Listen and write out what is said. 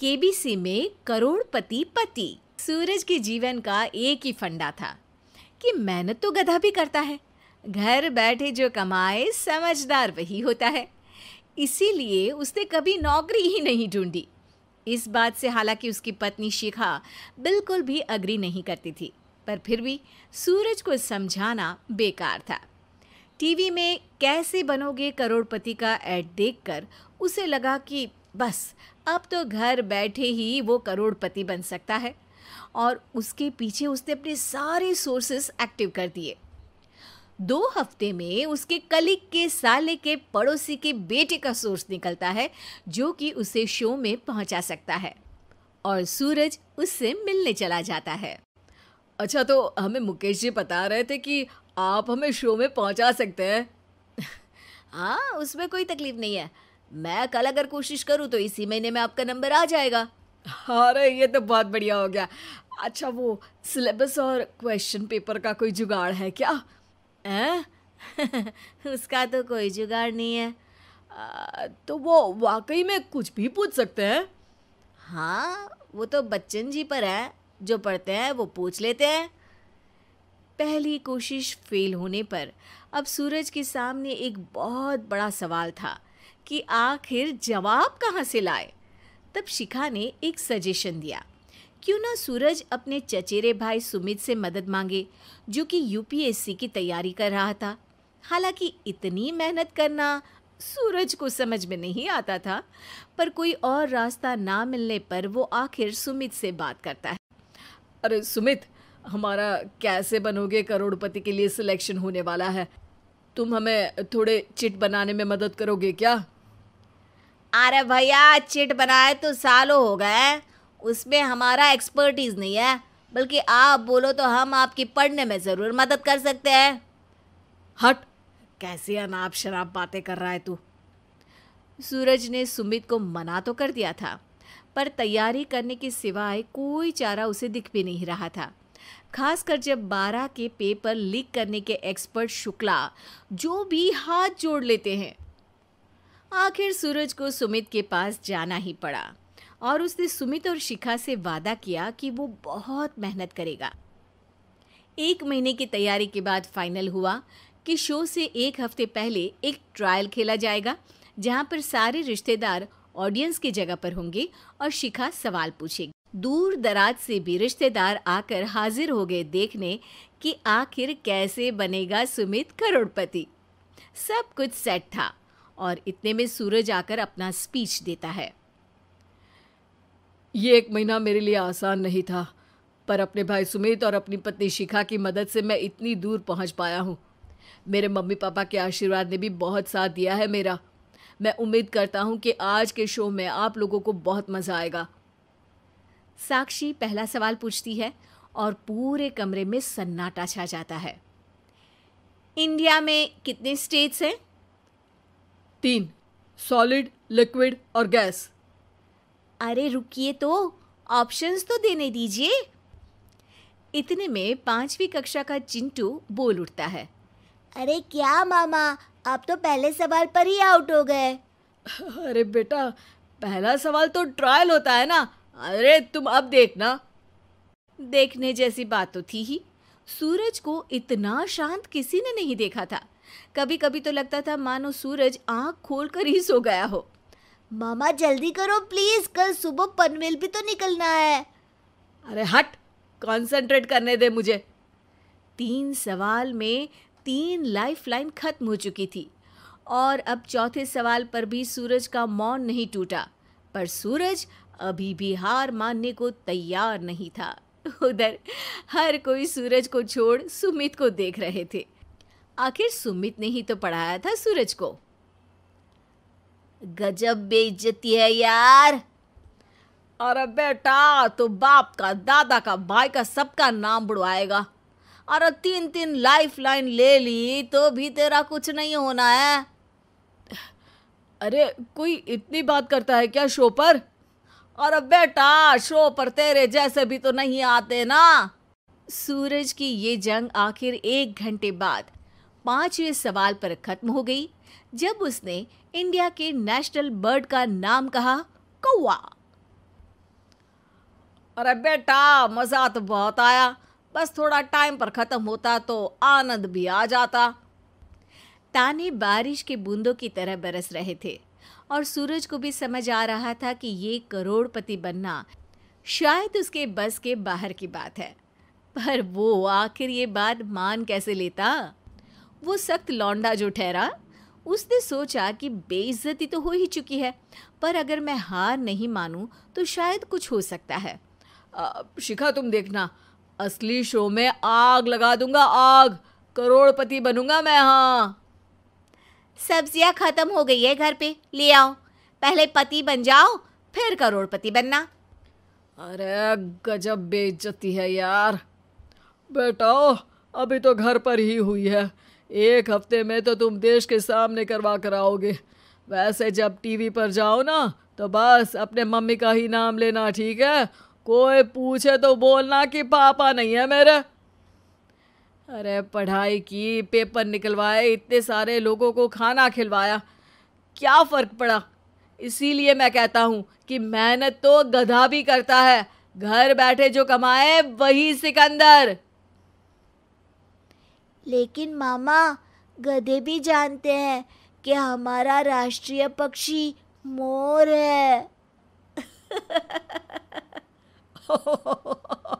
KBC में करोड़पति पति सूरज के जीवन का एक ही फंडा था कि मेहनत तो गधा भी करता है घर बैठे जो कमाए समझदार वही होता है इसीलिए उसने कभी नौकरी ही नहीं ढूंढी इस बात से हालांकि उसकी पत्नी शिखा बिल्कुल भी अग्री नहीं करती थी पर फिर भी सूरज को समझाना बेकार था टीवी में कैसे बनोगे करोड़पति का ऐड देखकर उसे लगा कि बस अब तो घर बैठे ही वो करोड़पति बन सकता है और उसके पीछे उसने अपने सारे सोर्सेस एक्टिव कर दिए दो हफ्ते में उसके कलिक के साले के पड़ोसी के बेटे का सोर्स निकलता है जो कि उसे शो में पहुंचा सकता है और सूरज उससे मिलने चला जाता है अच्छा तो हमें मुकेश जी बता रहे थे कि आप हमें शो में पहुंचा सकते हैं हाँ उसमें कोई तकलीफ नहीं है मैं कल अगर कोशिश करूँ तो इसी महीने में आपका नंबर आ जाएगा अरे हाँ ये तो बहुत बढ़िया हो गया अच्छा वो सिलेबस और क्वेश्चन पेपर का कोई जुगाड़ है क्या हैं उसका तो कोई जुगाड़ नहीं है आ, तो वो वाकई में कुछ भी पूछ सकते हैं हाँ वो तो बच्चन जी पर है जो पढ़ते हैं वो पूछ लेते हैं पहली कोशिश फेल होने पर अब सूरज के सामने एक बहुत बड़ा सवाल था कि आखिर जवाब कहाँ से लाए तब शिखा ने एक सजेशन दिया क्यों ना सूरज अपने चचेरे भाई सुमित से मदद मांगे जो कि यूपीएससी की तैयारी कर रहा था हालांकि इतनी मेहनत करना सूरज को समझ में नहीं आता था पर कोई और रास्ता ना मिलने पर वो आखिर सुमित से बात करता है अरे सुमित हमारा कैसे बनोगे करोड़पति के लिए सिलेक्शन होने वाला है तुम हमें थोड़े चिट बनाने में मदद करोगे क्या अरे भैया चिट बनाए तो सालों हो गए उसमें हमारा एक्सपर्टीज़ नहीं है बल्कि आप बोलो तो हम आपकी पढ़ने में ज़रूर मदद कर सकते हैं हट कैसी अनाप शराब बातें कर रहा है तू सूरज ने सुमित को मना तो कर दिया था पर तैयारी करने के सिवाय कोई चारा उसे दिख भी नहीं रहा था खासकर जब बारह के पेपर लीक करने के एक्सपर्ट शुक्ला जो भी हाथ जोड़ लेते हैं आखिर सूरज को सुमित के पास जाना ही पड़ा और उसने सुमित और शिखा से वादा किया कि वो बहुत मेहनत करेगा एक महीने की तैयारी के बाद फाइनल हुआ कि शो से एक हफ्ते पहले एक ट्रायल खेला जाएगा जहां पर सारे रिश्तेदार ऑडियंस की जगह पर होंगे और शिखा सवाल पूछेगी दूर दराज से भी रिश्तेदार आकर हाजिर हो गए देखने कि आखिर कैसे बनेगा सुमित करोड़पति सब कुछ सेट था और इतने में सूरज आकर अपना स्पीच देता है ये एक महीना मेरे लिए आसान नहीं था पर अपने भाई सुमित और अपनी पत्नी शिखा की मदद से मैं इतनी दूर पहुंच पाया हूँ मेरे मम्मी पापा के आशीर्वाद ने भी बहुत साथ दिया है मेरा मैं उम्मीद करता हूँ कि आज के शो में आप लोगों को बहुत मज़ा आएगा साक्षी पहला सवाल पूछती है और पूरे कमरे में सन्नाटा छा जाता है इंडिया में कितने स्टेट्स हैं तीन सॉलिड लिक्विड और गैस अरे रुकिए तो ऑप्शंस तो देने दीजिए इतने में पांचवी कक्षा का चिंटू बोल उठता है अरे क्या मामा आप तो पहले सवाल पर ही आउट हो गए अरे बेटा पहला सवाल तो ट्रायल होता है ना अरे तुम अब देखना देखने जैसी बात तो थी ही सूरज को इतना शांत किसी ने नहीं देखा था कभी कभी तो लगता था मानो सूरज आँख खोल कर ही सो गया हो मामा जल्दी करो प्लीज कल सुबह पनवेल भी तो निकलना है अरे हट कंसंट्रेट करने दे मुझे तीन सवाल में तीन लाइफलाइन खत्म हो चुकी थी और अब चौथे सवाल पर भी सूरज का मौन नहीं टूटा पर सूरज अभी भी हार मानने को तैयार नहीं था उधर हर कोई सूरज को छोड़ सुमित को देख रहे थे आखिर सुमित ने ही तो पढ़ाया था सूरज को गजब बेइज्जती है यार अरे बेटा तो बाप का दादा का भाई का सबका नाम बुड़वाएगा अरे तीन तीन लाइफ लाइन ले ली तो भी तेरा कुछ नहीं होना है अरे कोई इतनी बात करता है क्या शो पर और बेटा शो पर तेरे जैसे भी तो नहीं आते ना सूरज की ये जंग आखिर एक घंटे बाद पांचवें सवाल पर खत्म हो गई जब उसने इंडिया के नेशनल बर्ड का नाम कहा कौआ अरे बेटा मज़ा तो बहुत आया बस थोड़ा टाइम पर ख़त्म होता तो आनंद भी आ जाता ताने बारिश के बूंदों की तरह बरस रहे थे और सूरज को भी समझ आ रहा था कि ये करोड़पति बनना शायद उसके बस के बाहर की बात है पर वो आखिर ये बात मान कैसे लेता वो सख्त लौंडा जो ठहरा उसने सोचा कि बेइज्जती तो हो ही चुकी है पर अगर मैं हार नहीं मानूं तो शायद कुछ हो सकता है शिखा तुम देखना असली शो में आग लगा दूंगा आग करोड़पति बनूंगा मैं हाँ सब्जियां खत्म हो गई है घर पे ले आओ पहले पति बन जाओ फिर करोड़पति बनना अरे गजब बेइज्जती है यार बेटा अभी तो घर पर ही हुई है एक हफ्ते में तो तुम देश के सामने करवा कर आओगे वैसे जब टीवी पर जाओ ना तो बस अपने मम्मी का ही नाम लेना ठीक है कोई पूछे तो बोलना कि पापा नहीं है मेरे अरे पढ़ाई की पेपर निकलवाए इतने सारे लोगों को खाना खिलवाया क्या फ़र्क पड़ा इसीलिए मैं कहता हूँ कि मेहनत तो गधा भी करता है घर बैठे जो कमाए वही सिकंदर लेकिन मामा गधे भी जानते हैं कि हमारा राष्ट्रीय पक्षी मोर है